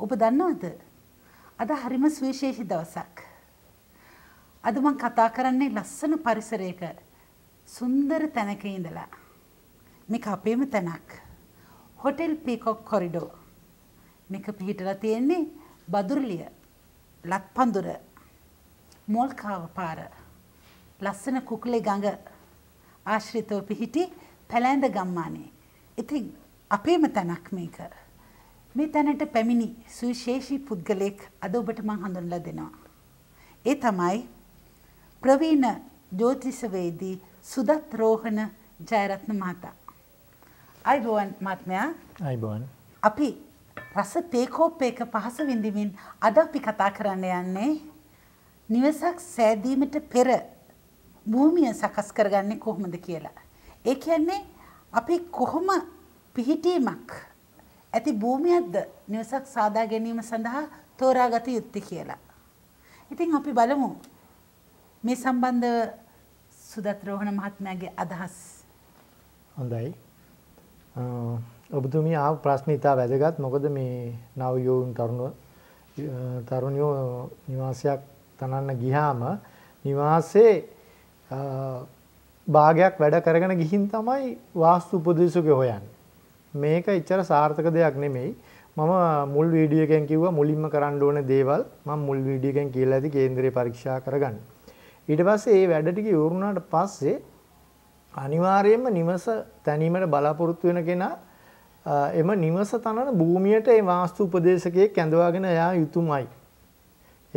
ඔබ දන්නවද? අද හරිම සුවිශේෂී දවසක්. අද මම කතා කරන්නේ ලස්සන පරිසරයක සුන්දර තැනක ඉඳලා. මේක අපේම තැනක්. Hotel peacock corridor. මේක පිහිටලා තියෙන්නේ බදුරලිය, ලක්පඳුර, මෝල්කාව පාර. ලස්සන කුකුලේ ගඟ ආශ්‍රිතව පිහිටි පැලැඳ ගම්මානේ. ඉතින් අපේම තැනක් මේක. මේ තැනට පැමිණි සුවිශේෂී පුද්ගලයෙක් අද ඔබට මං හඳුන්ලා දෙනවා. ඒ තමයි ප්‍රවීණ ජෝතිෂවේදී සුදත් රෝහණ ජයරත්න මහතා. අයිබෝවන් මහත්මයා. අයිබෝවන්. අපි රස තේකෝප්පයක පහස විඳිමින් අද අපි කතා කරන්න යන්නේ නිවසක් සෑදීමට පෙර භූමිය සකස් කරගන්නේ කොහොමද කියලා. ඒ කියන්නේ අපි කොහොම පිහිටීමක් ඇති භූමියක්ද නිවසක් සාදා ගැනීම සඳහා තෝරාගත යුත්තේ කියලා. ඉතින් අපි බලමු මේ සම්බන්ධව සුදත් රෝහණ මහත්මයාගේ අදහස්. හොඳයි. ඔබතුමිය ආව ප්‍රශ්න ඉතා වැදගත්. මොකද මේ නව යෝන් තරුණ තරුණියෝ නිවාසයක් තනන්න ගියාම නිවාසේ භාගයක් වැඩ කරගෙන ගිහින් තමයි වාස්තු උපදේශකයෝ හොයන්නේ. මේක ඉච්චර සාර්ථක දෙයක් නෙමෙයි. මම මුල් වීඩියෝ එකෙන් කිව්වා මුලින්ම කරන්න ඕන දේවල් මම මුල් වීඩියෝ එකෙන් කියලා ඇති කේන්දරේ පරීක්ෂා කරගන්න. ඊට පස්සේ මේ වැඩ ටික ඉවරුනාට පස්සේ අනිවාර්යයෙන්ම නිවස තැනීමට බලාපොරොත්තු වෙන කෙනා එම නිවස තනන භූමියට ඒ වාස්තු උපදේශකයෙක් ඇඳවාගෙන යා යුතුයමයි.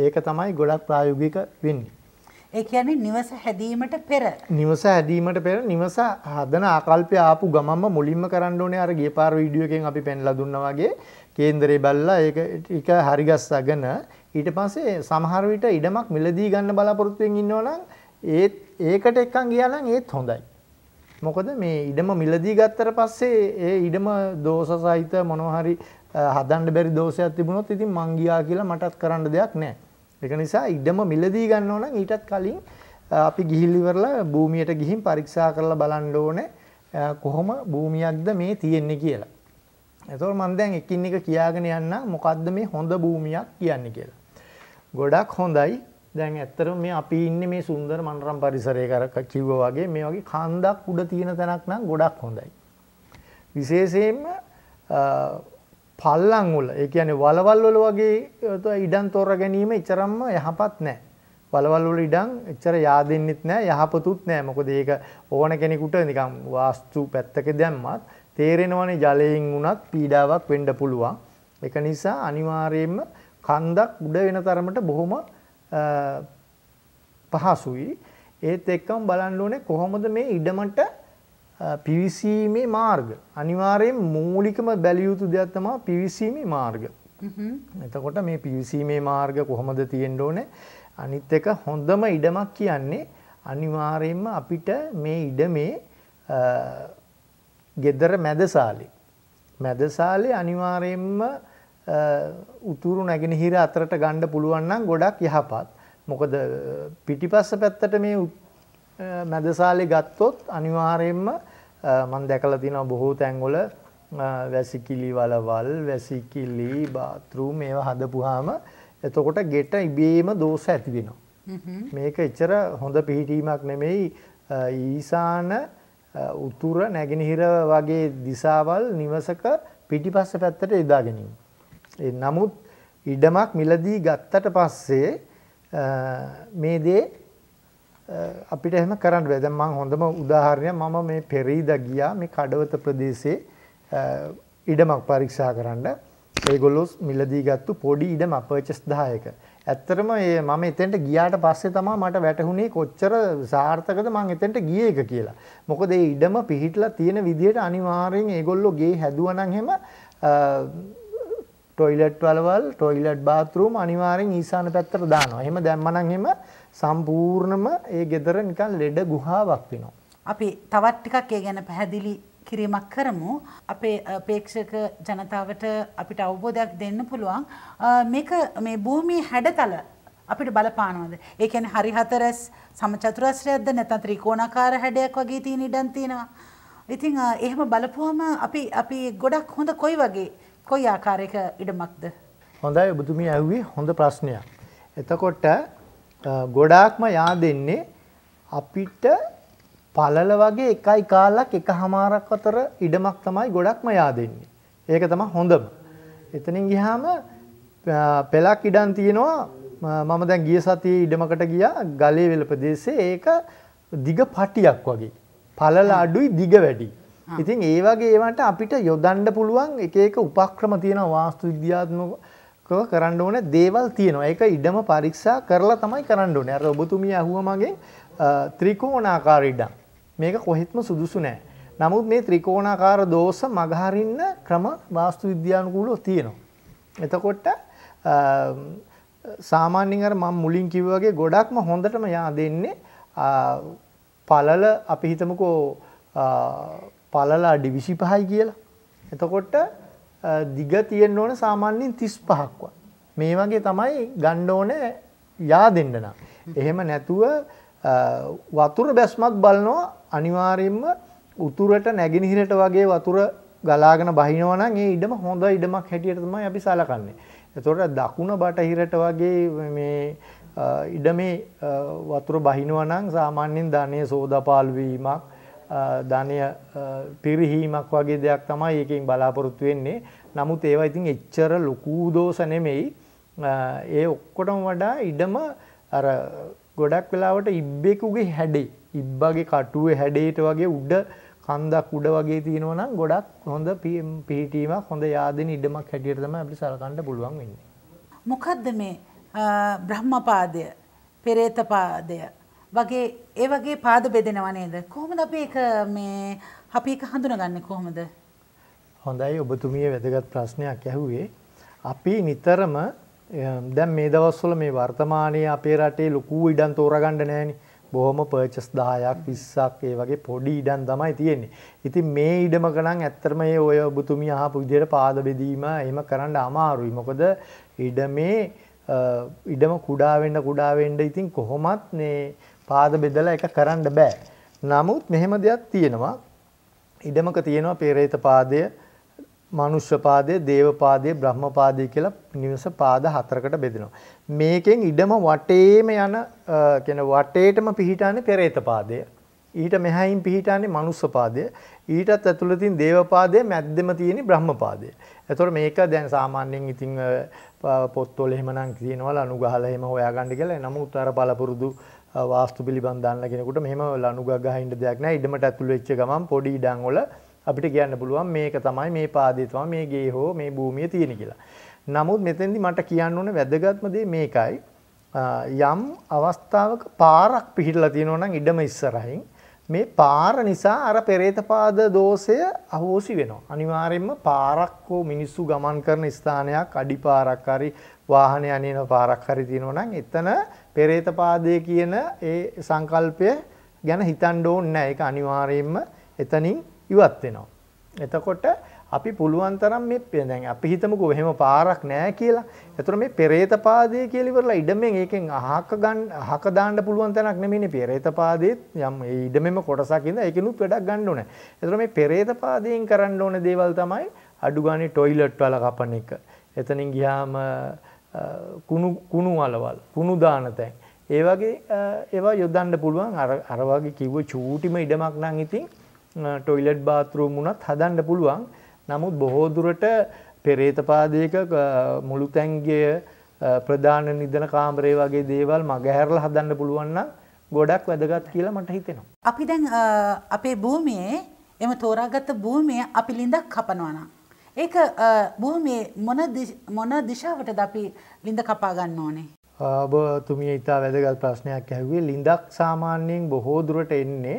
ඒක තමයි ගොඩක් ප්‍රායෝගික වෙන්නේ. ඒ කියන්නේ නිවස හැදීමට පෙර නිවස හැදීමට පෙර නිවස හදන ආකල්පය ආපු ගමම්ම මුලින්ම කරන්න ඕනේ අර ගිය පාර වීඩියෝ එකෙන් අපි පෙන්ලා දුන්නා වගේ කේන්දරේ බැලලා ඒක ටික හරිගස්සගෙන ඊට පස්සේ සමහර විට ඉඩමක් මිලදී ගන්න බලාපොරොත්තු වෙමින් ඉන්නවනම් ඒත් ඒකට එක්කන් ගියා නම් ඒත් හොඳයි. මොකද මේ ඉඩම මිලදී ගත්තට පස්සේ ඒ ඉඩම දෝෂ සහිත මොනවා හරි හදන්න බැරි දෝෂයක් තිබුණොත් ඉතින් මං ගියා කියලා මටත් කරන්න දෙයක් නැහැ. ඒක නිසා ඉඩම මිලදී ගන්න ඕන නම් ඊටත් කලින් අපි ගිහිල් ඉවරලා භූමියට ගිහින් පරීක්ෂා කරලා බලන්න ඕනේ කොහොම භූමියක්ද මේ තියෙන්නේ කියලා. එතකොට මම දැන් එකින් එක කියාගෙන යන්න මොකද්ද මේ හොඳ භූමියක් කියන්නේ කියලා. ගොඩක් හොඳයි. දැන් ඇත්තටම මේ අපි ඉන්නේ මේ සුන්දර මනරම් පරිසරයක අර කිව්වා වගේ මේ වගේ කන්දක් උඩ තියෙන තැනක් නම් ගොඩක් හොඳයි. විශේෂයෙන්ම පල්ලං වල ඒ කියන්නේ වලවල් වල වගේ ඉඩම් තෝරා ගැනීම එච්චරම්ම යහපත් නැහැ. වලවල් වල ඉඩම් එච්චර yaadෙන්නෙත් නැහැ යහපතුත් නැහැ. මොකද ඒක ඕන කෙනෙකුට නිකන් වාස්තු පැත්තක දැම්මත් තේරෙනවනේ ජලයෙන් වුණත් පීඩාවක් වෙන්න පුළුවන්. ඒක නිසා අනිවාර්යයෙන්ම කන්දක් උඩ වෙන තරමට බොහොම පහසුයි. ඒත් එක්කම බලන්න ඕනේ කොහොමද මේ ඉඩමට පිවිසීමේ මාර්ග. අනිවාර්යෙන් මූලිකම බැලියයුතු දෙයක් තමා පිවිසීමේ මාර්ග. එතකොට මේ පිවිසීමේ මාර්ග කොහොමද තියෙන්ඩ ඕනේ අනිත් එක හොඳම ඉඩමක් කියන්නේ අනිවාරයෙන්ම අපිට මේ ඉඩ මේ ගෙදර මැදසාලි. මැදසාලේ අනිවාරයෙන්ම උතුරු නැගෙනහිර අතරට ගණ්ඩ පුළුවන්නම් ගොඩක් යහපත්. මොකද පිටිපස්ස පැත්තට මේ මැදසාලේ ගත්තොත් අනිවාර්යයෙන්ම මම දැකලා තියෙනවා බොහෝ තැන්වල වැසිකිලි වලවල් වැසිකිලි බාත් รู ම් ඒවා හදපුවාම එතකොට ගෙට ඉබේම දෝෂ ඇති වෙනවා. මේක එච්චර හොඳ පිහිටීමක් නෙමෙයි ඊසාන උතුර නැගෙනහිර වගේ දිසාවල් නිවසක පිටිපස්ස පැත්තට යොදා ගැනීම. නමුත් ඉඩමක් මිලදී ගත්තට පස්සේ මේ දේ අපිට එහෙම කරන්න බෑ. දැන් මම හොඳම උදාහරණයක් මම මේ පෙරීද ගියා මේ කඩවත ප්‍රදේශයේ ඉඩමක් පරීක්ෂා කරන්න. ඒගොල්ලෝ මිලදී ගත්තු පොඩි ඉඩමක් පර්චස් 10ක. ඇත්තටම මේ මම එතෙන්ට ගියාට පස්සේ තමයි මට වැටහුනේ කොච්චර සාර්ථකද මං එතෙන්ට ගියේ එක කියලා. මොකද මේ ඉඩම පිහිටලා තියෙන විදියට අනිවාර්යෙන් ඒගොල්ලෝ ගේ හැදුවා නම් එහෙම ටොයිලට් වලවල් ටොයිලට් බාත්රූම් අනිවාර්යෙන් ඊසාන පැත්තට දානවා. එහෙම දැම්මනම් එහෙම සම්පූර්ණම ඒ ගෙදර නිකන් ලෙඩ ගුහාවක් වෙනවා. අපි තවත් ටිකක් ඒ ගැන පැහැදිලි කිරීමක් කරමු. අපේ ප්‍රේක්ෂක ජනතාවට අපිට අවබෝධයක් දෙන්න පුළුවන් මේක මේ භූමියේ හැඩතල අපිට බලපානවද? ඒ කියන්නේ හරි හතරස් සමචතුරස්‍රයක්ද නැත්නම් ත්‍රිකෝණාකාර හැඩයක් වගේ තියෙන ඉඩම් තියෙනවා. ඉතින් එහෙම බලපුවම අපි අපි ගොඩක් හොඳ කොයි වගේ කොයි ආකාරයක ඉඩමක්ද. හොඳයි බුදුමි ඇව්වේ හොඳ ප්‍රශ්නයක්. එතකොට ගොඩාක්ම යා දෙන්නේ අපිට පළල වගේ එකයි කාලක් එක හමාරක් අතර ඉඩමක් තමයි ගොඩක්ම යා දෙන්නේ. ඒක තම හොඳම. එතනින් ගිහාම පෙලක් ඉඩන් තියෙනවා මම දැන් ගිය සතියේ ඉඩමකට ගියා ගලේ වෙල ප්‍රදේශයේ ඒක දිග පටියක් වගේ. පළල අඩුයි දිග වැඩි. ඉතින් ඒ වගේ ඒවට අපිට යොදන්න පුළුවන් එක එක උපක්‍රම තියෙනවා වාස්තු විද්‍යාත්මකව කරන්න ඕන දේවල් තියෙනවා. ඒක ඉඩම පරීක්ෂා කරලා තමයි කරන්න ඕනේ. අර ඔබතුමිය අහුවා මගෙන් ත්‍රිකෝණාකාර ඉඩම්. මේක කොහෙත්ම සුදුසු නෑ. නමුත් මේ ත්‍රිකෝණාකාර දෝෂ මගහරින්න ක්‍රම වාස්තු විද්‍යානුකූලව තියෙනවා. එතකොට සාමාන්‍යයෙන් අර මම මුලින් කිව්වා වගේ ගොඩක්ම හොඳටම යා දෙන්නේ පළල අපි හිතමුකෝ පළලා අඩි 25යි කියලා. එතකොට දිග තියෙන්න ඕන සාමාන්‍යයෙන් 35ක් මේ වගේ තමයි ගන්න ඕනේ yaadෙන්න නම්. එහෙම නැතුව වතුර බැස්මත් බලනවා අනිවාර්යයෙන්ම උතුරට නැගෙනහිරට වගේ වතුර ගලාගෙන බහිනවා නම් ඒ ඉඩම හොඳ ඉඩමක් හැටියට තමයි අපි සලකන්නේ. එතකොට දකුණ බටහිරට වගේ මේ ඉඩමේ වතුර බහිනවා නම් සාමාන්‍යයෙන් ධනයේ සෝදාපාලු වීමක් ධනය පිරිහීමක් වගේ දෙයක් තමයි ඒකින් බලාපොරොත්තු වෙන්නේ. නමුත් ඒවා ඉතින් එච්චර ලොකු දෝෂ නෙමෙයි. ඒ ඔක්කොටම වඩා ඉඩම අර ගොඩක් වෙලාවට ඉබ්බෙකුගේ හැඩේ ඉබ්බගේ කටුවේ හැඩේට වගේ උඩ කන්දක් උඩ වගේ තියෙනවා නම් ගොඩක් හොඳ පිහිටීමක් හොඳ yaadෙන ඉඩමක් හැටියට තමයි අපිට සලකන්න පුළුවන් වෙන්නේ. මොකද්ද මේ බ්‍රහ්මපාදය, පෙරේතපාදය වගේ ඒ වගේ පාද බෙදෙනවා නේද? කොහොමද අපි ඒක මේ අපි ඒක හඳුනගන්නේ කොහොමද? හොඳයි ඔබතුමිය වැදගත් ප්‍රශ්නයක් ඇහුවේ. අපි නිතරම දැන් මේ දවස්වල මේ වර්තමානයේ අපේ රටේ ලොකු ඉඩම් තෝරගන්න නැහෙනේ. බොහොම පර්චස් 10ක් 20ක් ඒ වගේ පොඩි ඉඩම් තමයි තියෙන්නේ. ඉතින් මේ ඉඩමක නම් ඇත්තටම මේ ඔය ඔබතුමිය අහපු විදිහට පාද බෙදීම එහෙම කරන්න අමාරුයි. මොකද ඉඩමේ ඉඩම කුඩා වෙන්න කුඩා වෙන්න ඉතින් කොහොමත් මේ පාද බෙදලා එක කරන්න බෑ. නමුත් මෙහෙම දෙයක් තියෙනවා. ඉඩමක තියෙනවා පෙරේත පාදය, මනුෂ්‍ය පාදය, දේව පාදය, බ්‍රහ්ම පාදය කියලා නිවස පාද හතරකට බෙදෙනවා. මේකෙන් ඉඩම වටේම යන කියන වටේටම පිහිටානේ පෙරේත පාදය. ඊට මෙහයින් පිහිටාන්නේ මනුස්ස පාදය. ඊටත් ඇතුළේ තියෙන දේව පාදය මැද්දෙම තියෙන බ්‍රහ්ම පාදය. එතකොට මේක දැන් සාමාන්‍යයෙන් ඉතින් පොත්වල එහෙමනම් කියනවා ලනු ගහලා එහෙම හොයාගන්න කියලා. නමුත් අර පළපුරුදු වාස්තු පිළිබඳ දන්න කෙනෙකුට මෙහෙම ලනුගක් ගහින්න දෙයක් නැහැ. ඉදමට ඇතුළු වෙච්ච ගමන් පොඩි ඉඩම් වල අපිට කියන්න පුළුවන් මේක තමයි මේ පාදේ තමයි මේ ගේ හෝ මේ භූමිය තියෙන කියලා. නමුත් මෙතෙන්දි මට කියන්න ඕනේ වැදගත්ම දේ මේකයි. යම් අවස්ථාවක පාරක් පිහිටලා තියෙනවා නම් ඉඩම ඉස්සරහින් මේ පාර නිසා අර පෙරේත පාද දෝෂය අහෝසි වෙනවා. අනිවාර්යයෙන්ම පාරක් හෝ මිනිස්සු ගමන් කරන ස්ථානයක් අඩි පාරක් හරි වාහන යන පාරක් හරි තියෙනවා නම් එතන පෙරේතපාදය කියන ඒ සංකල්පය ගැන හිතන්න ඕනේ නැහැ. ඒක අනිවාර්යයෙන්ම එතනින් ඉවත් වෙනවා. එතකොට අපි පුළුවන් තරම් මේ දැන් අපි හිතමුකෝ එහෙම පාරක් නෑ කියලා. ඒතර මේ පෙරේත පාදේ කියලා ඉවරලා ඉඩමෙන් ඒකෙන් අහක ගන්න අහක දාන්න පුළුවන් තැනක් නෙමෙයිනේ පෙරේත පාදේ යම් ඒ ඉඩමෙම කොටසක් ඉඳලා ඒකිනුත් වැඩක් ගන්න ඕනේ. ඒතර මේ පෙරේත පාදයෙන් කරන්න ඕන දේවල් තමයි අඩු ගානේ ටොයිලට් වල කපන එක. එතනින් ගියාම කුණු අලවල් කුණු දානතැන්. ඒවගේ ඒවා යොදන්න පුළුවන් අරවාගේ කිව්ව චූටිම ඉඩමක් නං ඉතින් ටොයිලට් බාතරුම් වුණත් හදන්න පුළුවන් නමුත් බොහෝදුරට පෙරේතපාදයක මුළු තැන්ගේ ප්‍රධාන නිදන කාමරේ වගේ දේවල් මගහැරල හදන්න පුළුවන්න ගොඩක් වැදගත් කියලා මට හිතෙනවා. අපි දැන් අපේ භූමියේ එම තෝරාගත්ත භූමිය අපි ලිඳක් කපනවනම්. ඒක බොහොමේ මොන දිශාවටද අපි ලිඳ කපා ගන්න ඕනේ. ඔබතුමිය ඉතා වැදගත් ප්‍රශ්නයක් ඇහුවේ ලිඳක් සාමාන්‍යයෙන් බොහෝ දුරට එන්නේ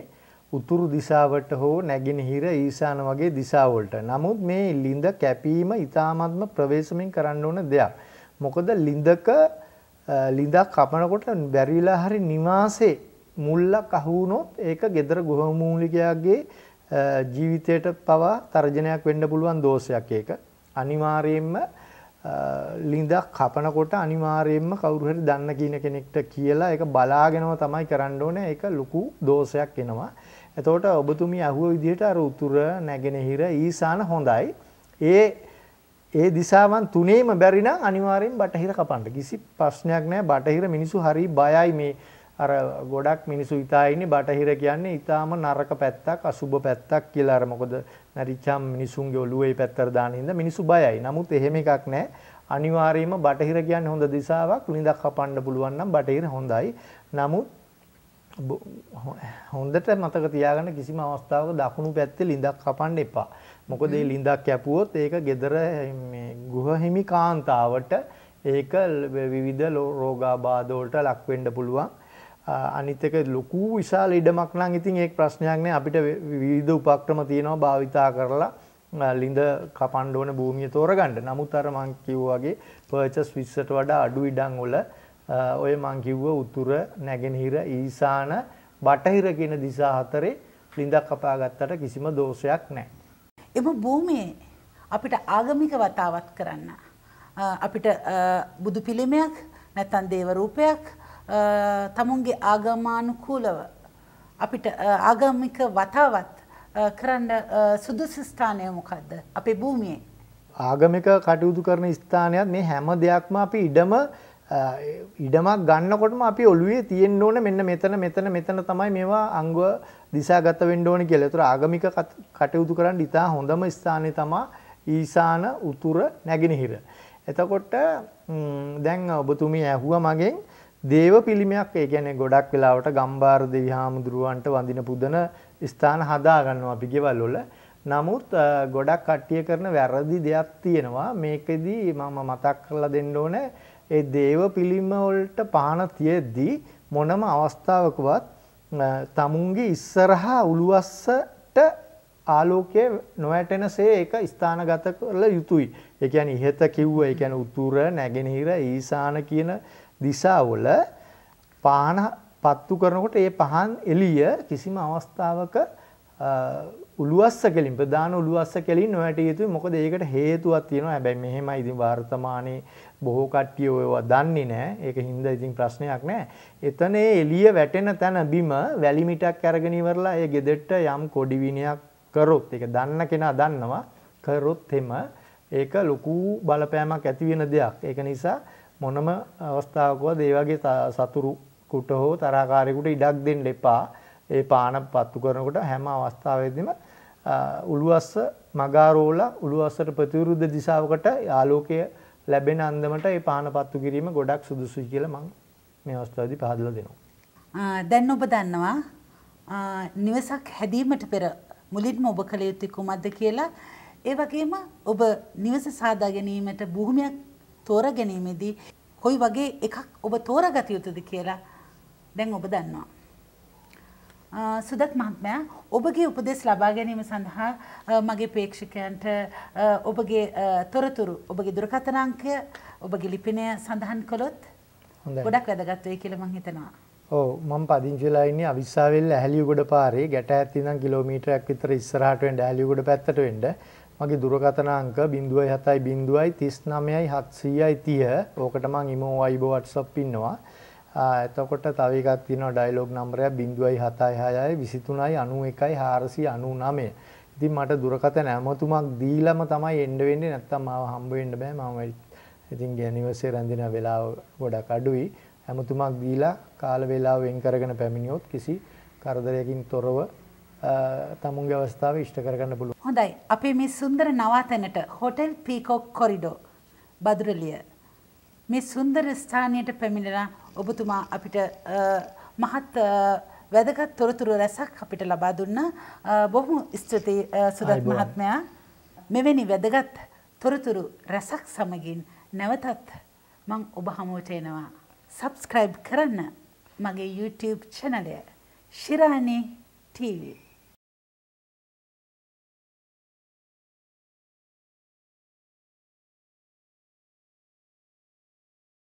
උතුරු දිසාවට හෝ නැගෙනහිර ඊසාන වගේ දිසාවලට. නමුත් මේ ලිඳ කැපීම ඉතාමත්ම ප්‍රවේශමෙන් කරන්න ඕන දෙයක්. මොකද ලිඳක ලිඳක් කපනකොට බැරිලා හරි නිවාසේ මුල්ලක් අහු වුණොත් ඒක gedara ගෘහමූලිකයාගේ ජීවිතයට පවා තර්ජනයක් වෙන්න පුළුවන් දෝෂයක් ඒක. අනිවාර්යයෙන්ම ලිඳක් කපනකොට අනිවාර්යයෙන්ම කවුරු හරි දන්න කියන කෙනෙක්ට කියලා ඒක බලාගෙනම තමයි කරන්න ඕනේ. ඒක ලොකු දෝෂයක් එනවා. එතකොට ඔබතුමිය අහුව විදිහට අර උතුර නැගෙනහිර ඊසාන හොඳයි. ඒ ඒ දිසාවන් තුනේම බැරි නම් අනිවාර්යෙන් බටහිර කපන්න. කිසි ප්‍රශ්නයක් නැහැ. බටහිර මිනිස්සු හරි බයයි මේ අර ගොඩක් මිනිසු හිතා ඉන්නේ බටහිර කියන්නේ ඊටාම නරක පැත්තක් අසුබ පැත්තක් කියලා අර මොකද නැරිච්චාම මිනිසුන්ගේ ඔළුවේ පැත්තට දාන ඉඳ මිනිසු බයයි. නමුත් එහෙම එකක් නැහැ. අනිවාර්යයෙන්ම බටහිර කියන්නේ හොඳ දිශාවක්. ලිඳක් කපන්න පුළුවන් නම් බටහිර හොඳයි. නමුත් හොඳට මතක තියාගන්න කිසිම අවස්ථාවක දකුණු පැත්තේ ලිඳක් කපන්න එපා. මොකද මේ ලිඳක් කැපුවොත් ඒක gedara මේ ගෘහ හිමි කාන්තාවට ඒක විවිධ රෝගාබාධ වලට ලක් වෙන්න පුළුවන්. අනිතක ලොකු විශාල ඉඩමක් නම් ඉතින් ඒ ප්‍රශ්නයක් නෑ අපිට විවිධ උපක්‍රම තියෙනවා භාවිතා කරලා ලිඳ කපන්න ඕන භූමිය තෝරගන්න. නමුත් අර මං කිව්වාගේ පර්චස් 20ට වඩා අඩු ඉඩම් වල ඔය මං කිව්ව උතුර නැගෙනහිර ඊසාන බටහිර කියන දිසා හතරේ ලිඳක් කපා ගත්තට කිසිම දෝෂයක් නැහැ. එම භූමියේ අපිට ආගමික වතාවත් කරන්න. අපිට බුදු පිළිමයක් නැත්නම් දේව රූපයක් තමුන්ගේ ආගමානුකූලව අපිට ආගමික වතාවත් කරන්න සුදුසු ස්ථානය මොකක්ද අපේ භූමියේ ආගමික කටයුතු කරන ස්ථානයත් මේ හැම දෙයක්ම අපි ඉඩම ඉඩමක් ගන්නකොටම අපි ඔළුවේ තියෙන් ඕන මෙන්න මෙතන මෙතන මෙතන තමයි මේවා අංගුව දිසාගත වෙන්න ඕන කියලා. ඒතර ආගමික කටයුතු කරන්න ඉතා හොඳම ස්ථානය තමා ඊසාන උතුර නැගෙනහිර. එතකොට දැන් ඔබතුමී ඇහුවා මගෙන් දේව පිළිමයක් ඒ කියන්නේ ගොඩක් වෙලාවට ගම්බාර දෙවි හාමුදුරුවන්ට වඳින පුදන ස්ථාන හදාගන්නවා අපි ගෙවල් වල. නමුත් ගොඩක් කට්ටිය කරන වැරදි දෙයක් තියෙනවා. මේකෙදි මම මතක් කරලා දෙන්න ඕනේ ඒ දේව පිළිම වලට පහන තියෙද්දී මොනම අවස්ථාවකවත් තමුන්ගේ ඉස්සරහා උළුවස්සට ආලෝකය නොවැටෙනසේ ඒක ස්ථානගත කරලා යුතුයි. ඒ කියන්නේ ඉහත කිව්ව, ඒ කියන්නේ උතුර, නැගෙනහිර, ඊසාන කියන දිශාවල පාන පත්තු කරනකොට ඒ පහන් එළිය කිසිම අවස්ථාවක උළුවස්ස කෙලින් ප්‍රධාන උළුවස්ස කෙලින් නොයට යුතුයි මොකද ඒකට හේතුවක් තියෙනවා හැබැයි මෙහෙම ඉතින් වර්තමානයේ බොහෝ කට්ටිය ඔයවා දන්නේ නැහැ ඒක හින්දා ඉතින් ප්‍රශ්නයක් නැහැ එතන ඒ එළිය වැටෙන තැන බිම වැලි මිටක් අරගෙන ඉවරලා ඒ ගෙදෙට්ට යම් කොඩි විනයක් කරොත් ඒක දන්න කෙනා දන්නවා කරොත් එම ඒක ලොකු බලපෑමක් ඇති වෙන දෙයක් ඒක නිසා මොනම අවස්ථාවකවත් ඒ වගේ සතුරුකුට හෝ තරහකාරයෙකුට ඉඩක් දෙන්න එපා. ඒ පාන පත්තු කරනකොට හැම අවස්ථාවෙදිම උළුවස්ස මගාරෝල උළුවස්සට ප්‍රතිවිරුද්ධ දිශාවකට ආලෝකය ලැබෙන අන්දමට ඒ පාන පත්තු කිරීම ගොඩක් සුදුසුයි කියලා මම මේ අවස්ථාවේදී පහදලා දෙනවා. දැන් ඔබ දන්නවා නිවසක් හැදීමට පෙර මුලින්ම ඔබ කළ යුතු කුමක්ද කියලා ඒ වගේම ඔබ නිවස සාදා ගැනීමට භූමියක් තෝරගැනීමේදී කොයි වගේ එකක් ඔබ තෝරගත යුතුද කියලා දැන් ඔබ දන්නවා. සුදත් මහත්මයා ඔබගේ උපදෙස් ලබා ගැනීම සඳහා මගේ ප්‍රේක්ෂකයන්ට ඔබගේ තොරතුරු ඔබගේ දුරකථන අංකය ඔබගේ ලිපිනය සඳහන් කළොත් ගොඩක් වැදගත් වෙයි කියලා මම හිතනවා. ඔව් මම පදිංචි වෙලා ඉන්නේ අවිස්සාවෙල් ඇහැලියගොඩ පාරේ ගැට ඇත්තිනම් කිලෝමීටරයක් විතර ඉස්සරහට වෙන්න ඇහැලියගොඩ පැත්තට වෙන්න මගේ දුරකථන අංක 0700 ඕකට මං ඉමෝ වයිබෝ WhatsApp ඉන්නවා. එතකොට තව එකක් තියෙනවා ඩයලොග් නම්බරයක් 0766 2391 499. ඉතින් මට දුරකථන ඇමතුමක් දීලම තමයි එන්න වෙන්නේ නැත්තම් මාව හම්බ වෙන්න බෑ මම ඉතින් ගැනිවසේ රැඳෙන වෙලාව ගොඩක් අඩුයි. ඇමතුමක් දීලා කාල වේලාව වෙන් කරගෙන පැමිණියොත් කිසි කරදරයකින් තොරව තමුන්ගේ අවස්ථාව ඉෂ්ට කරගන්න පුළුව. හොඳයි අපේ මේ සුන්දර නවාතැනට හොටෙල් පීකෝක් කොරිඩෝ බදුරලිය. මේ සුන්දර ස්ථානයට පැමිණලා ඔබතුමා අපිට මහත් වැදගත් තොරතුරු රැසක් අපිට ලබා දුන්න බොහොම ස්තුතියි සුදත් මහත්මයා මෙවැනි වැදගත් තොරතුරු රැසක් සමගින් නැවතත් මං ඔබ හමුවට එනවා. සබස්ක්‍රයිබ් කරන්න මගේ YouTube චනලය ශිරාණී TV.